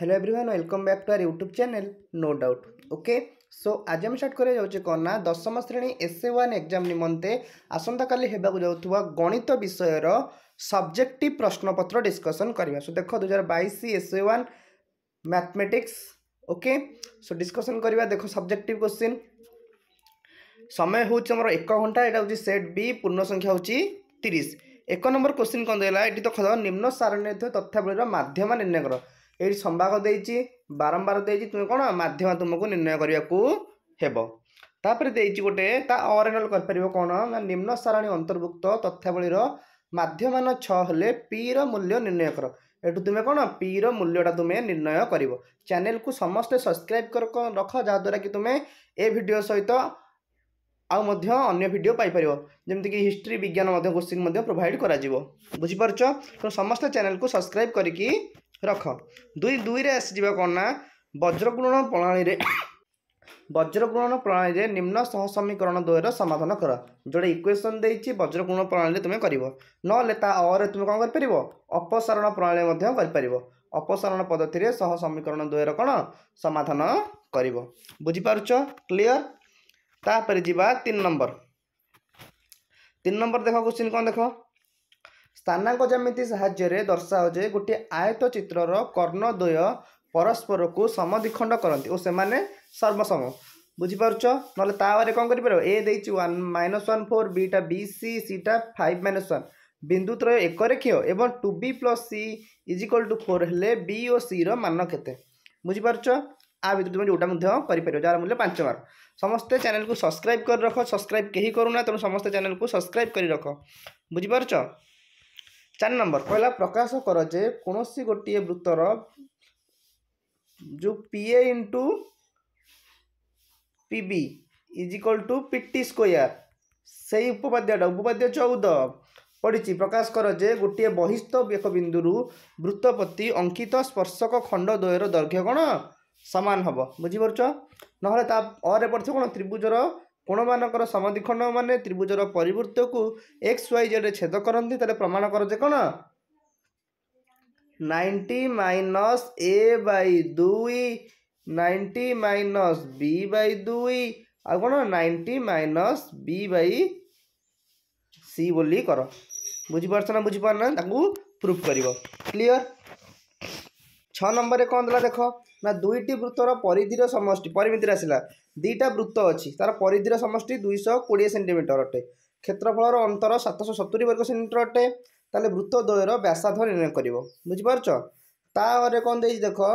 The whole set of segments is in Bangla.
hello everyone welcome back to our YouTube channel no doubt okay so আজ আমি স্টার্ট করে যাচ্ছি কন না দশম শ্রেণী এসএ ওয়ান এক্সাম নিমন্তে আসন্তকালি হওয়া যাওয়া গণিত বিষয়ের সবজেক্টিভ প্রশ্নপত্র ডিসকসন করা সো দেখ দু হাজার বাইশ SA one mathematics okay so discussion করা দেখ সবজেক্টিভ কোশ্চিন সময় হচ্ছে আমার এক ঘন্টা এটা হচ্ছে সেট বি পূর্ণ সংখ্যা হচ্ছে তিরিশ এক নম্বর কোশ্চিন কম দেলা এটি দেখ নিম্ন সারণীয় তথ্যাবলীর মাধ্যম নির্ণয় কর ଏଇଠି ସମ୍ଭାଗ ଦେଇଛି ବାରମ୍ବାର ଦେଇଛି ତୁମେ କ'ଣ ମାଧ୍ୟମ ତୁମକୁ ନିର୍ଣ୍ଣୟ କରିବାକୁ ହେବ ତାପରେ ଦେଇଛି ଗୋଟେ ତା ଅରେନଲ କରିପାରିବ କ'ଣ ନା ନିମ୍ନ ସାରଣୀ ଅନ୍ତର୍ଭୁକ୍ତ ତଥ୍ୟାବଳୀର ମାଧ୍ୟମାନ ଛଅ ହେଲେ ପିର ମୂଲ୍ୟ ନିର୍ଣ୍ଣୟ କର ଏଠୁ ତୁମେ କ'ଣ ପିର ମୂଲ୍ୟଟା ତୁମେ ନିର୍ଣ୍ଣୟ କରିବ ଚ୍ୟାନେଲକୁ ସମସ୍ତେ ସବସ୍କ୍ରାଇବ୍ କର ରଖ ଯାହାଦ୍ୱାରା କି ତୁମେ ଏ ଭିଡ଼ିଓ ସହିତ ଆଉ ମଧ୍ୟ ଅନ୍ୟ ଭିଡ଼ିଓ ପାଇପାରିବ ଯେମିତିକି ହିଷ୍ଟ୍ରି ବିଜ୍ଞାନ ମଧ୍ୟ କୋଶ୍ଚିନ୍ ମଧ୍ୟ ପ୍ରୋଭାଇଡ଼ କରାଯିବ ବୁଝିପାରୁଛ ତେଣୁ ସମସ୍ତେ ଚ୍ୟାନେଲକୁ ସବସ୍କ୍ରାଇବ୍ କରିକି रख दुई दुई रे आसी जा कणना वज्रगुणन प्रणाली में वज्रगुणन प्रणाली में निम्न सह समीकरण द्वयर समाधान कर जो इक्वेशन देती वज्रगुणन प्रणाली में तुम्हें कर ना अरे तुम कौन कर अपसारण प्रणाली कर अपसारण पद्धति में सह समीकरण द्वयर कौन समाधान कर बुझिप क्लीयर तापर जा नंबर तीन नंबर देख क्वेश्चन कौन देख ସ୍ଥାନାଙ୍କ ଜ୍ୟାମିତି ସାହାଯ୍ୟରେ ଦର୍ଶାଅ ଯେ ଗୋଟିଏ ଆୟତ ଚିତ୍ରର କର୍ଣ୍ଣଦ୍ୱୟ ପରସ୍ପରକୁ ସମଦ୍ୱିଖଣ୍ଡ କରନ୍ତି ଓ ସେମାନେ ସର୍ବସମ ବୁଝିପାରୁଛ ନହେଲେ ତା ତାପରେ କ'ଣ କରିପାରିବ ଏ ଦେଇଛି one minus one four beta B C ସିଟା ଫାଇଭ୍ ମାଇନସ୍ ୱାନ୍ ବିନ୍ଦୁ ଏକରେଖୀୟ ଏବଂ two B plus C is equal to four ହେଲେ ବି ଓ ସିର ମାନ କେତେ ବୁଝିପାରୁଛ ଆ ଭିତରୁ ତୁମେ ଯେଉଁଟା ମଧ୍ୟ କରିପାରିବ ଯାହାର ମୂଲ୍ୟ ପାଞ୍ଚ ମାର୍କ ସମସ୍ତେ ଚ୍ୟାନେଲକୁ ସବସ୍କ୍ରାଇବ୍ କରି ରଖ ସବସ୍କ୍ରାଇବ୍ କେହି କରୁନା ତେଣୁ ସମସ୍ତେ ଚ୍ୟାନେଲକୁ ସବସ୍କ୍ରାଇବ୍ କରି ରଖ ବୁଝିପାରୁଛ ଚାରି ନମ୍ବର କହିଲା ପ୍ରକାଶ କର ଯେ କୌଣସି ଗୋଟିଏ ବୃତ୍ତର ଯେଉଁ P A into P B is equal to P T square ସେଇ ଉପବାଦ୍ୟଟା ଉପବାଦ୍ୟ ଚଉଦ ପଡ଼ିଛି ପ୍ରକାଶ କର ଯେ ଗୋଟିଏ ବହିସ୍ତ ଏକ ବିନ୍ଦୁରୁ ବୃତ୍ତପତି ଅଙ୍କିତ ସ୍ପର୍ଶକ ଖଣ୍ଡ ଦ୍ୱୟର ଦୈର୍ଘ୍ୟ କ'ଣ ସମାନ ହେବ ବୁଝିପାରୁଛ ନହେଲେ ତା ଅରେ ପଡ଼ିଥିବ କ'ଣ ତ୍ରିଭୁଜର কোণমানকর সমদ্বিখণ্ড মানে ত্রিভুজর পরিবৃত্তকু এক্স ওয়াই জেডে ছেদ করতে তাহলে প্রমাণ কর যে কোণ নাইনটি মাইনস এ বাই দুই নাইনটি মাইনস বি বাই দুই ଆଉ କ'ଣ ninety minus B by C ବୋଲି କର ବୁଝିପାରୁଛ ନା ବୁଝିପାରୁନା ତାକୁ ପ୍ରୁଫ୍ କରିବ କ୍ଲିଅର୍ ଛଅ ନମ୍ବରରେ କ'ଣ ଦେଲା ଦେଖ ନା ଦୁଇଟି ବୃତ୍ତର ପରିଧିର ସମଷ୍ଟି ପରିମିତିରେ ଆସିଲା ଦୁଇଟା ବୃତ୍ତ ଅଛି ତା'ର ପରିଧିର ସମଷ୍ଟି ଦୁଇଶହ କୋଡ଼ିଏ ସେଣ୍ଟିମିଟର ଅଟେ କ୍ଷେତ୍ରଫଳର ଅନ୍ତର ସାତଶହ ସତୁରି ବର୍ଗ ସେଣ୍ଟିମିଟର ଅଟେ ତାହେଲେ ବୃତ୍ତ ଦ୍ୱୟର ବ୍ୟାସାର୍ଦ୍ଧ ନିର୍ଣ୍ଣୟ କରିବ ବୁଝିପାରୁଛ ତାପରେ କ'ଣ ଦେଇଛି ଦେଖ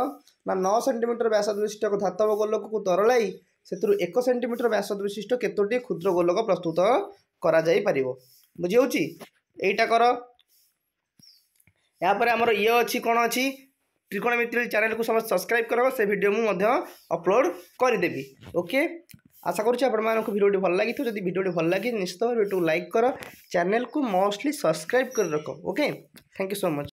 ନା ନଅ ସେଣ୍ଟିମିଟର ବ୍ୟାସାର୍ଦ୍ଧ ବିଶିଷ୍ଟ ଧାତବ ଗୋଲକକୁ ତରଳାଇ ସେଥିରୁ ଏକ ସେଣ୍ଟିମିଟର ବ୍ୟାସାର୍ଦ୍ଧ ବିଶିଷ୍ଟ କେତୋଟି କ୍ଷୁଦ୍ର ଗୋଲକ ପ୍ରସ୍ତୁତ କରାଯାଇପାରିବ ବୁଝି ହେଉଛି ଏଇଟା କର ଏହାପରେ ଆମର ଇଏ ଅଛି କ'ଣ ଅଛି ত্রিকোণমিতি চ্যানেলকে সমস্ত সবসক্রাইব করব সে ভিডিও মু অপলোড করেদেবি ওকে আশা করছি আপনার ভিডিওটি ভাল লাগি যদি ভিডিওটি ভাল লাগে নিশ্চিত ভাবে ভিডিওটি লাইক কর চ্যানেলকে মোস্টলি সবসক্রাইব করে রখ ওকে থ্যাংক ইউ সো মচ